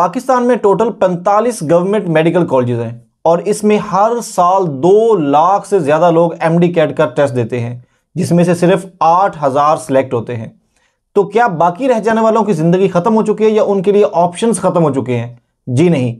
पाकिस्तान में total 45 government medical colleges हैं और इसमें हर साल दो लाख से ज़्यादा लोग एम डी कैट का टेस्ट देते हैं जिसमें से सिर्फ आठ हज़ार सेलेक्ट होते हैं तो क्या बाकी रह जाने वालों की ज़िंदगी ख़त्म हो चुकी है या उनके लिए ऑप्शंस ख़त्म हो चुके हैं जी नहीं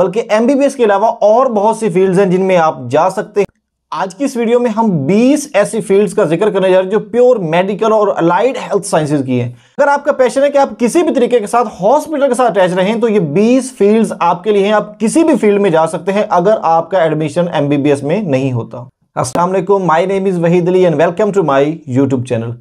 बल्कि एम के अलावा और बहुत सी फील्ड्स हैं जिनमें आप जा सकते हैं आज की इस वीडियो में हम 20 ऐसी फील्ड्स का जिक्र करने जा रहे हैं जो प्योर मेडिकल और अलाइड हेल्थ साइंसेज की हैं अगर आपका पैशन है कि आप किसी भी तरीके के साथ हॉस्पिटल के साथ अटैच रहे तो ये 20 फील्ड्स आपके लिए हैं आप किसी भी फील्ड में जा सकते हैं अगर आपका एडमिशन एमबीबीएस में नहीं होता असलम my name is Waheed Ali and welcome to my YouTube channel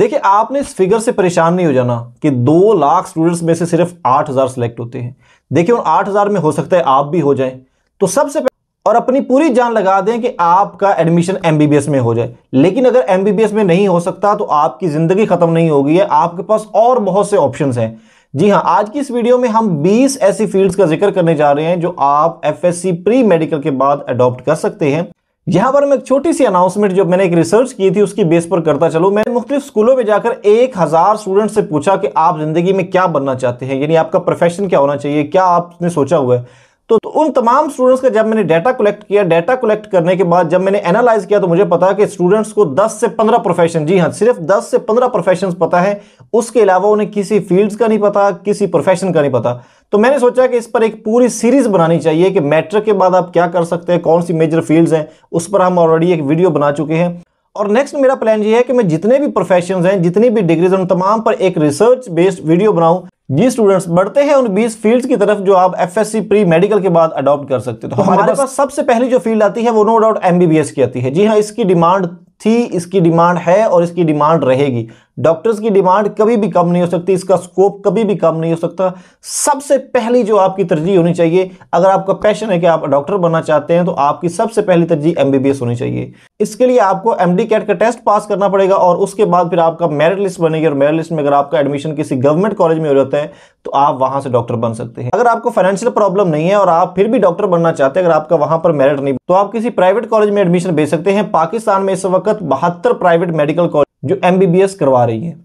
देखिए आपने इस फिगर से परेशान नहीं हो जाना कि दो लाख स्टूडेंट्स में से सिर्फ आठ हज़ार सेलेक्ट होते हैं देखिए उन आठ हज़ार में हो सकता है आप भी हो जाए तो सबसे और अपनी पूरी जान लगा दें कि आपका एडमिशन एमबीबीएस में हो जाए लेकिन अगर एमबीबीएस में नहीं हो सकता तो आपकी ज़िंदगी ख़त्म नहीं होगी है आपके पास और बहुत से ऑप्शंस हैं जी हाँ आज की इस वीडियो में हम 20 ऐसी फील्ड्स का जिक्र करने जा रहे हैं जो आप एफएससी प्री मेडिकल के बाद अडॉप्ट कर सकते हैं यहां पर मैं एक छोटी सी अनाउंसमेंट जो मैंने एक रिसर्च की थी उसकी बेस पर करता चलो मैंने मुख्त स्कूलों में जाकर एक हज़ार स्टूडेंट से पूछा कि आप ज़िंदगी में क्या बनना चाहते हैं यानी आपका प्रोफेशन क्या होना चाहिए क्या आपने सोचा हुआ है तो, तो उन तमाम स्टूडेंट्स का जब मैंने डाटा कलेक्ट किया डाटा कलेक्ट करने के बाद जब मैंने एनालाइज किया तो मुझे पता कि स्टूडेंट्स को 10 से 15 प्रोफेशन जी हाँ सिर्फ 10 से 15 प्रोफेशन पता है उसके अलावा उन्हें किसी फील्ड्स का नहीं पता किसी प्रोफेशन का नहीं पता तो मैंने सोचा कि इस पर एक पूरी सीरीज बनानी चाहिए कि मैट्रिक के बाद आप क्या कर सकते हैं कौन सी मेजर फील्ड्स हैं उस पर हम ऑलरेडी एक वीडियो बना चुके हैं और नेक्स्ट मेरा प्लान ये है कि मैं जितने भी प्रोफेशन हैं जितनी भी डिग्रीज उन तमाम पर एक रिसर्च बेस्ड वीडियो बनाऊं जी स्टूडेंट्स बढ़ते हैं उन 20 फील्ड्स की तरफ जो आप एफएससी प्री मेडिकल के बाद अडॉप्ट कर सकते हो तो, तो हमारे पास सबसे पहली जो फील्ड आती है वो नो डाउट एमबीबीएस की आती है जी हाँ इसकी डिमांड थी इसकी डिमांड है और इसकी डिमांड रहेगी डॉक्टर्स की डिमांड कभी भी कम नहीं हो सकती इसका स्कोप कभी भी कम नहीं हो सकता सबसे पहली जो आपकी तरजीह होनी चाहिए अगर आपका पैशन है कि आप डॉक्टर बनना चाहते हैं तो आपकी सबसे पहली तरजीह एमबीबीएस होनी चाहिए इसके लिए आपको एमडी कैट का टेस्ट पास करना पड़ेगा और उसके बाद फिर आपका मेरिट लिस्ट बनेगी और मेरिट लिस्ट में अगर आपका एडमिशन किसी गवर्नमेंट कॉलेज में हो जाता है तो आप वहां से डॉक्टर बन सकते हैं अगर आपको फाइनेंशियल प्रॉब्लम नहीं है और आप फिर भी डॉक्टर बनना चाहते हैं अगर आपका वहां पर मेरिट नहीं तो आप किसी प्राइवेट कॉलेज में एडमिशन भेज सकते हैं पाकिस्तान में इस वक्त बहत्तर प्राइवेट मेडिकल कॉलेज जो एम करवा रही है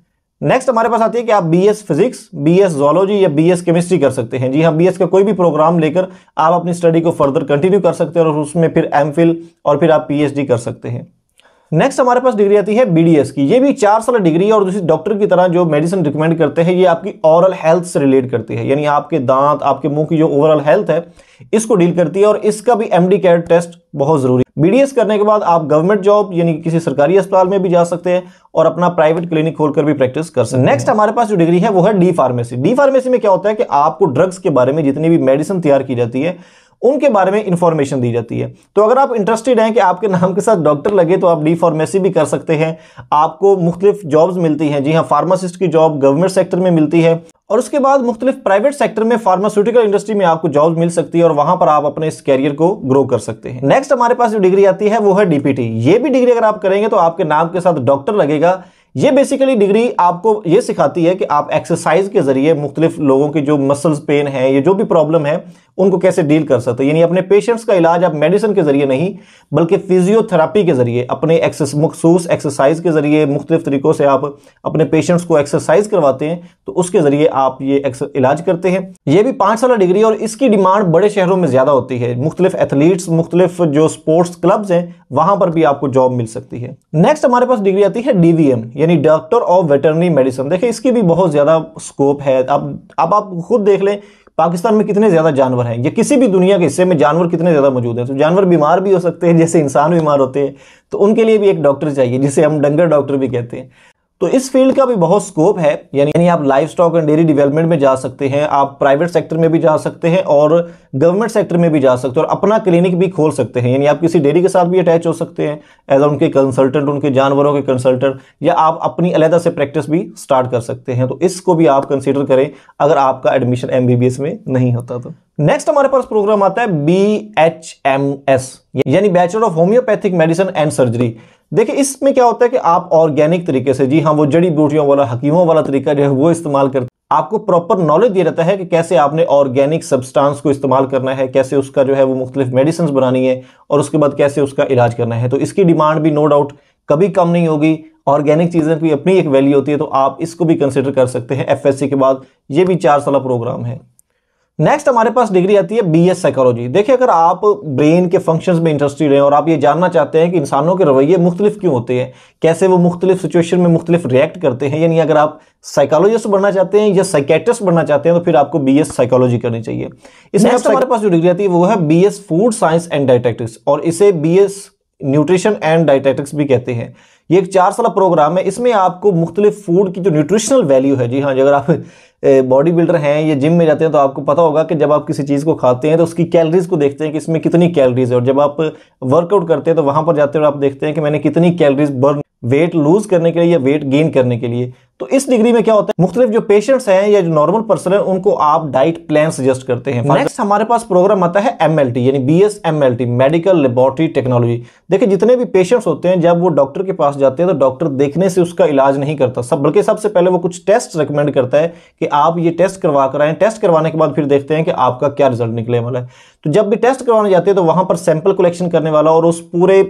नेक्स्ट हमारे पास आती है कि आप एस फिजिक्स एस जोलॉजी या एस केमिस्ट्री कर सकते हैं जी हाँ एस का कोई भी प्रोग्राम लेकर आप अपनी स्टडी को फर्दर कंटिन्यू कर सकते हैं और उसमें फिर फिल और फिर आप डी कर सकते हैं नेक्स्ट हमारे पास डिग्री आती है बीडीएस की ये भी चार साल डिग्री है और दूसरी डॉक्टर की तरह जो मेडिसिन रिकमेंड करते हैं ये आपकी ओरल हेल्थ से रिलेट करती है यानी आपके दांत आपके मुंह की जो ओवरऑल हेल्थ है इसको डील करती है और इसका भी एमडी केयर टेस्ट बहुत जरूरी है बीडीएस करने के बाद आप गवर्नमेंट जॉब यानी किसी सरकारी अस्पताल में भी जा सकते हैं और अपना प्राइवेट क्लिनिक खोलकर भी प्रैक्टिस कर सकते हैं नेक्स्ट हमारे पास जो डिग्री है वो है डी फार्मेसी डी फार्मेसी में क्या होता है कि आपको ड्रग्स के बारे में जितनी भी मेडिसिन तैयार की जाती है उनके बारे में इंफॉर्मेशन दी जाती है तो अगर आप इंटरेस्टेड हैं कि आपके नाम के साथ डॉक्टर लगे तो आप डी फार्मेसी भी कर सकते हैं आपको मुख्तलिफ जॉब्स मिलती हैं जी हाँ फार्मासिस्ट की जॉब गवर्नमेंट सेक्टर में मिलती है और उसके बाद मुख्तलिफ प्राइवेट सेक्टर में फार्मास्यूटिकल इंडस्ट्री में आपको जॉब मिल सकती है और वहां पर आप अपने इस कैरियर को ग्रो कर सकते हैं नेक्स्ट हमारे पास जो डिग्री आती है वो है डीपीटी ये भी डिग्री अगर आप करेंगे तो आपके नाम के साथ डॉक्टर लगेगा ये बेसिकली डिग्री आपको ये सिखाती है कि आप एक्सरसाइज के जरिए मुख्तलिफ लोगों की जो मसल्स पेन है या जो भी प्रॉब्लम है उनको कैसे डील कर सकते हैं यानी अपने पेशेंट्स का इलाज आप मेडिसिन के जरिए नहीं बल्कि फिजियोथेरापी के जरिए अपने मखसूस एक्सरसाइज के जरिए मुख्तलिफ तरीक़ों से आप अपने पेशेंट्स को एक्सरसाइज करवाते हैं तो उसके ज़रिए आप ये इलाज करते हैं ये भी पाँच साल डिग्री और इसकी डिमांड बड़े शहरों में ज़्यादा होती है मुख्तलिफ एथलीट्स मुख्तलिफ जो स्पोर्ट्स क्लब्स हैं वहाँ पर भी आपको जॉब मिल सकती है नेक्स्ट हमारे पास डिग्री आती है डी यानी डॉक्टर ऑफ वेटरनरी मेडिसिन देखिए इसकी भी बहुत ज़्यादा स्कोप है अब अब आप खुद देख लें पाकिस्तान में कितने ज़्यादा जानवर हैं या किसी भी दुनिया के हिस्से में जानवर कितने ज़्यादा मौजूद हैं तो जानवर बीमार भी हो सकते हैं जैसे इंसान बीमार होते हैं तो उनके लिए भी एक डॉक्टर चाहिए जिसे हम डंगर डॉक्टर भी कहते हैं तो इस फील्ड का भी बहुत स्कोप है यानी आप life stock and dairy development में जा सकते हैं आप प्राइवेट सेक्टर में भी जा सकते हैं और गवर्नमेंट सेक्टर में भी जा सकते हैं और अपना क्लिनिक भी खोल सकते हैं यानी आप किसी डेयरी के साथ भी अटैच हो सकते हैं एज ए उनके कंसल्टेंट उनके जानवरों के कंसल्टेंट या आप अपनी अलहदा से प्रैक्टिस भी स्टार्ट कर सकते हैं तो इसको भी आप कंसिडर करें अगर आपका एडमिशन एम में नहीं होता तो नेक्स्ट हमारे पास प्रोग्राम आता है बी एच एम एस यानी bachelor of homoeopathic medicine and surgery देखिए इसमें क्या होता है कि आप ऑर्गेनिक तरीके से जी हाँ वो जड़ी बूटियों वाला हकीमों वाला तरीका जो है वो इस्तेमाल करते आपको प्रॉपर नॉलेज दिया जाता है कि कैसे आपने ऑर्गेनिक सब्सटेंस को इस्तेमाल करना है कैसे उसका जो है वो मुख्तलिफ मेडिसिन बनानी है और उसके बाद कैसे उसका इलाज करना है तो इसकी डिमांड भी नो डाउट कभी कम नहीं होगी ऑर्गेनिक चीज़ें की अपनी एक वैल्यू होती है तो आप इसको भी कंसिडर कर सकते हैं एफ के बाद ये भी चार साल प्रोग्राम है नेक्स्ट हमारे पास डिग्री आती है बीएस साइकोलॉजी देखिए अगर आप ब्रेन के फंक्शंस में इंटरेस्टेड हैं और आप ये जानना चाहते हैं कि इंसानों के रवैये मुख्तलिफ क्यों होते हैं कैसे वो मुख्तलिफ सिचुएशन में मुख्तलिफ रिएक्ट करते हैं यानी अगर आप साइकोलॉजिस्ट बनना चाहते हैं या साइकेट्रिस्ट बनना चाहते हैं तो फिर आपको बी साइकोलॉजी करनी चाहिए इसमें हमारे पास जो डिग्री आती है वो है B food science and dietetics और इसे बी न्यूट्रिशन एंड डायटेटिक्स भी कहते हैं ये एक चार साल प्रोग्राम है इसमें आपको मुख्तलिफ फूड की जो न्यूट्रिशनल वैल्यू है जी हाँ जी अगर आप बॉडी बिल्डर हैं या जिम में जाते हैं तो आपको पता होगा कि जब आप किसी चीज़ को खाते हैं तो उसकी कैलरीज को देखते हैं कि इसमें कितनी कैलरीज है और जब आप वर्कआउट करते हैं तो वहाँ पर जाते हैं और आप देखते हैं कि मैंने कितनी कैलरीज बर्न वेट लूज करने के लिए या वेट गेन करने के लिए तो इस डिग्री में क्या होता है मुख्तलिफ जो पेशेंट्स हैं या जो नॉर्मल पर्सन है उनको आप डाइट प्लान सजेस्ट करते हैं नेक्स्ट हमारे पास प्रोग्राम आता है एम एल टी यानी B S M L T medical laboratory technology देखिए जितने भी पेशेंट्स होते हैं जब वो डॉक्टर के पास जाते हैं तो डॉक्टर देखने से उसका इलाज नहीं करता सब बल्कि सबसे पहले वो कुछ टेस्ट रिकमेंड करता है कि आप ये टेस्ट करवा कर आए टेस्ट करवाने के बाद फिर देखते हैं कि आपका क्या रिजल्ट निकले वाला है तो जब भी टेस्ट करवाने जाते हैं तो वहां पर सैंपल कलेक्शन करने वाला और उस पूरे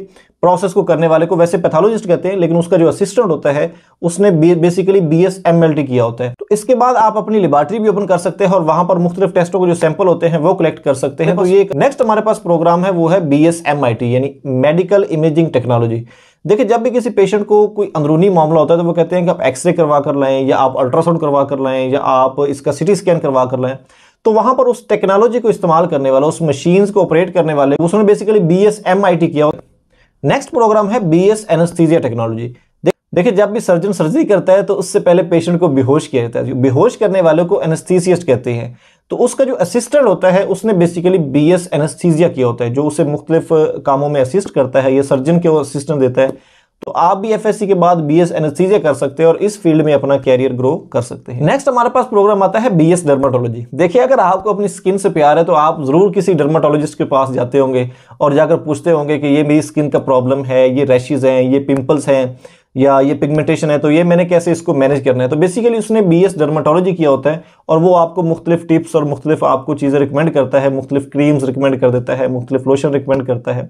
प्रोसेस को करने वाले को वैसे पैथोलॉजिस्ट कहते हैं लेकिन उसका जो असिस्टेंट होता है उसने बेसिकली बी एस एम किया होता है तो इसके बाद आप अपनी लेबॉर्ट्री भी ओपन कर सकते हैं और वहां पर मुख्तलिफ टेस्टों के जो सैंपल होते हैं वो कलेक्ट कर सकते हैं तो ये नेक्स्ट हमारे पास प्रोग्राम है वो है बी एस यानी मेडिकल इमेजिंग टेक्नोलॉजी देखिए जब भी किसी पेशेंट को कोई अंदरूनी मामला होता है तो वो कहते हैं कि आप एक्सरे करवा कर लाएं या आप अल्ट्रासाउंड करवा कर लाएं या आप इसका सिटी स्कैन करवा कर लाएं तो वहां पर उस टेक्नोलॉजी को इस्तेमाल करने वाला उस मशीन्स को ऑपरेट करने वाले उसने basically B S M I T किया नेक्स्ट प्रोग्राम है बी एस एनस्थीजिया टेक्नोलॉजी देखिए जब भी सर्जन सर्जरी करता है तो उससे पहले पेशेंट को बेहोश किया जाता है बेहोश करने वालों को एनस्थीसियस्ट कहते हैं तो उसका जो असिस्टेंट होता है उसने बेसिकली बी एस किया होता है जो उसे मुख्तलिफ कामों में असिस्ट करता है या सर्जन के वो असिस्टेंट देता है तो आप भी एफएससी के बाद बीएस एनेस्थीसिया कर सकते हैं और इस फील्ड में अपना कैरियर ग्रो कर सकते हैं नेक्स्ट हमारे पास प्रोग्राम आता है बीएस डर्माटोलॉजी देखिए अगर आपको अपनी स्किन से प्यार है तो आप जरूर किसी डर्माटोलॉजिस्ट के पास जाते होंगे और जाकर पूछते होंगे कि ये मेरी स्किन का प्रॉब्लम है ये रैशेज हैं ये पिम्पल्स हैं या ये पिगमेंटेशन है तो ये मैंने कैसे इसको मैनेज करना है तो बेसिकली उसने बी एस डर्माटोलॉजी किया होता है और वो आपको मुख्तलिफ टिप्स और मुख्तलिफ आपको चीज़ें रिकमेंड करता है मुख्तलिफ क्रीम्स रिकमेंड कर देता है मुख्तलिफ लोशन रिकमेंड करता है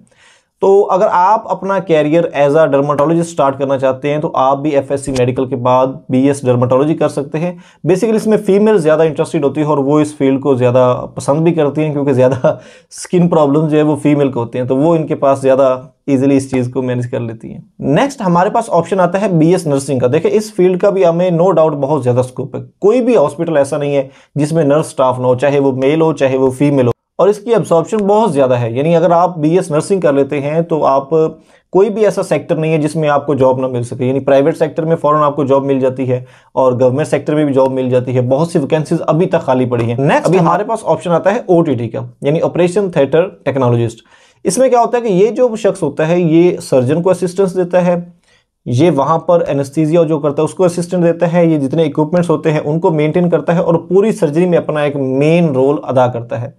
तो अगर आप अपना career as a dermatologist start करना चाहते हैं तो आप भी एफएससी मेडिकल के बाद बीएस डर्माटोलॉजी कर सकते हैं बेसिकली इसमें फीमेल ज़्यादा इंटरेस्टेड होती है और वो इस फील्ड को ज़्यादा पसंद भी करती हैं क्योंकि ज़्यादा स्किन प्रॉब्लम जो है वो फीमेल को होते हैं तो वो इनके पास ज़्यादा ईजिली इस चीज़ को मैनेज कर लेती है नेक्स्ट हमारे पास ऑप्शन आता है बी एस नर्सिंग का देखिए इस फील्ड का भी हमें नो डाउट बहुत ज़्यादा स्कोप है कोई भी हॉस्पिटल ऐसा नहीं है जिसमें नर्स स्टाफ ना हो चाहे वो मेल हो चाहे वो फीमेल हो और इसकी एब्जॉर्प्शन बहुत ज़्यादा है यानी अगर आप बी एस नर्सिंग कर लेते हैं तो आप कोई भी ऐसा सेक्टर नहीं है जिसमें आपको जॉब ना मिल सके यानी प्राइवेट सेक्टर में फ़ौरन आपको जॉब मिल जाती है और गवर्नमेंट सेक्टर में भी जॉब मिल जाती है बहुत सी वैकेंसीज अभी तक खाली पड़ी है नेक्स्ट अभी हमारे पास ऑप्शन आता है ओ का यानी ऑपरेशन थिएटर टेक्नोलॉजिस्ट इसमें क्या होता है कि ये जो शख्स होता है ये सर्जन को असिस्टेंस देता है ये वहाँ पर एनेस्थीजिया जो करता है उसको असिस्टेंट देता है ये जितने इक्विपमेंट्स होते हैं उनको मेंटेन करता है और पूरी सर्जरी में अपना एक मेन रोल अदा करता है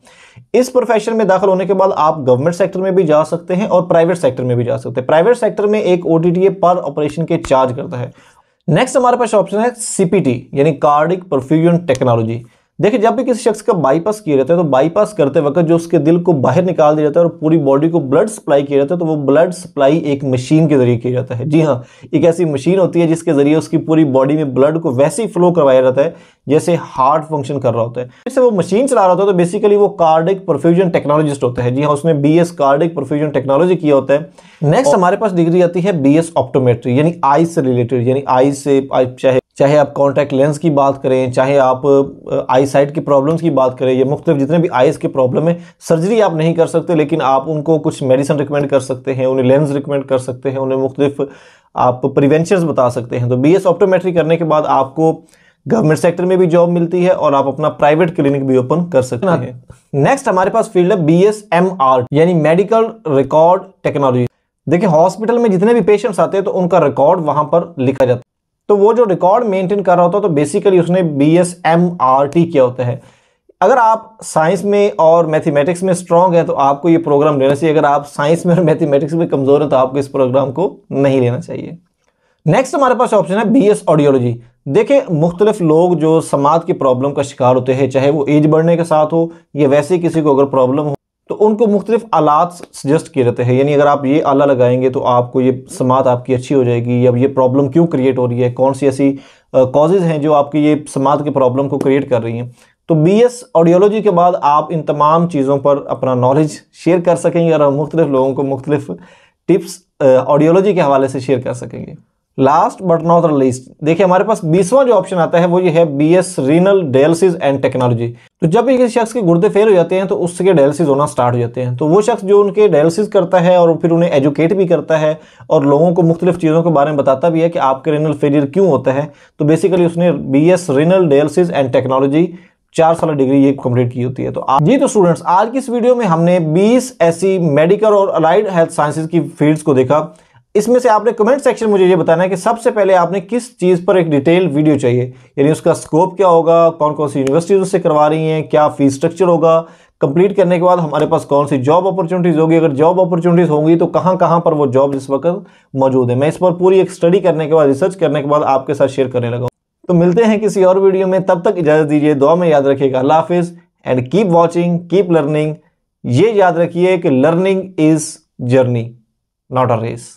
इस प्रोफेशन में दाखिल होने के बाद आप गवर्नमेंट सेक्टर में भी जा सकते हैं और प्राइवेट सेक्टर में भी जा सकते हैं प्राइवेट सेक्टर में एक ओ पर ऑपरेशन के चार्ज करता है नेक्स्ट हमारे पास ऑप्शन है सीपीटी यानी कार्डिक परफ्यूजन टेक्नोलॉजी देखिए जब भी किसी शख्स का बाईपास किया जाता है तो बाईपास करते वक्त जो उसके दिल को बाहर निकाल दिया जाता है और पूरी बॉडी को ब्लड सप्लाई किया जाता है तो वो ब्लड सप्लाई एक मशीन के जरिए किया जाता है जी हाँ एक ऐसी मशीन होती है जिसके जरिए उसकी पूरी बॉडी में ब्लड को वैसे ही फ्लो करवाया जाता है जैसे हार्ट फंक्शन कर रहा होता है जैसे वो मशीन चला रहा होता है तो बेसिकली वो कार्डिक परफ्यूजन टेक्नोलॉजिस्ट होता है जी हाँ उसने B S cardiac perfusion technology किया होता है नेक्स्ट हमारे पास डिग्री आती है बी एस ऑप्टोमेट्री यानी आई से रिलेटेड यानी आई से चाहे चाहे आप कॉन्टैक्ट लेंस की बात करें चाहे आप आई साइट की प्रॉब्लम्स की बात करें या मुख्तलिफ जितने भी आईज के प्रॉब्लम है सर्जरी आप नहीं कर सकते लेकिन आप उनको कुछ मेडिसिन रिकमेंड कर सकते हैं उन्हें लेंस रिकमेंड कर सकते हैं उन्हें मुख्तलिफ आप प्रिवेंशन बता सकते हैं तो बी एस ऑप्टोमेट्री करने के बाद आपको गवर्नमेंट सेक्टर में भी जॉब मिलती है और आप अपना प्राइवेट क्लिनिक भी ओपन कर सकते हैं नेक्स्ट हमारे पास फील्ड है बी एस एम आर यानी मेडिकल रिकॉर्ड टेक्नोलॉजी देखिए हॉस्पिटल में जितने भी पेशेंट्स आते हैं तो उनका रिकॉर्ड वहां पर लिखा जाता है तो वो जो रिकॉर्ड मेंटेन कर रहा होता है तो बेसिकली उसने B S M R T किया होता है अगर आप साइंस में और मैथमेटिक्स में स्ट्रांग हैं तो आपको ये प्रोग्राम लेना चाहिए अगर आप साइंस में और मैथमेटिक्स में कमज़ोर हैं तो आपको इस प्रोग्राम को नहीं लेना चाहिए नेक्स्ट हमारे पास ऑप्शन है बी एस ऑडियोलॉजी देखें मुख्तलिफ लोग जो समाज की प्रॉब्लम का शिकार होते हैं चाहे वो एज बढ़ने के साथ हो या वैसे किसी को अगर प्रॉब्लम हो तो उनको मुख्तलिफ आलात सजेस्ट किए जाते हैं यानी अगर आप ये आला लगाएंगे तो आपको ये समात आपकी अच्छी हो जाएगी या ये प्रॉब्लम क्यों क्रिएट हो रही है कौन सी ऐसी कॉजेज़ हैं जो आपकी ये समात की प्रॉब्लम को क्रिएट कर रही हैं तो बी एस ऑडियोलॉजी के बाद आप इन तमाम चीज़ों पर अपना नॉलेज शेयर कर सकेंगे और मुख्तलिफ लोगों को मुख्तलिफ टिप्स ऑडियोलॉजी के हवाले से शेयर कर सकेंगे last but not the least देखिए हमारे पास बीसवां जो ऑप्शन आता है वो ये है B S renal dialysis and technology तो जब किसी शख्स के गुर्दे फेल हो जाते हैं तो उसके डायलिसिस होना स्टार्ट हो जाते हैं तो वो शख्स जो उनके डायलिसिस करता है और फिर उन्हें एजुकेट भी करता है और लोगों को मुख्तलिफ चीज़ों के बारे में बताता भी है कि आपके रीनल फेलियर क्यों होता है तो बेसिकली उसने B S renal dialysis and technology चार साल डिग्री ये कंप्लीट की होती है तो आप जी तो स्टूडेंट्स आज की इस वीडियो में हमने 20 ऐसी मेडिकल और अलाइड हेल्थ साइंसेज की फील्ड्स को देखा इसमें से आपने कमेंट सेक्शन मुझे ये बताना है कि सबसे पहले आपने किस चीज़ पर एक डिटेल वीडियो चाहिए यानी उसका स्कोप क्या होगा कौन कौन सी यूनिवर्सिटीज उससे करवा रही हैं क्या फीस स्ट्रक्चर होगा कंप्लीट करने के बाद हमारे पास कौन सी जॉब अपॉर्चुनिटीज़ होगी अगर जॉब अपॉर्चुनिटीज़ होंगी तो कहाँ कहाँ पर वो जॉब इस वक्त मौजूद है मैं इस पर पूरी एक स्टडी करने के बाद रिसर्च करने के बाद आपके साथ शेयर करने लगा तो मिलते हैं किसी और वीडियो में तब तक इजाज़त दीजिए दुआ में याद रखिएगा अल्लाह हाफिज़ and keep watching keep learning ये याद रखिए कि learning is journey not a race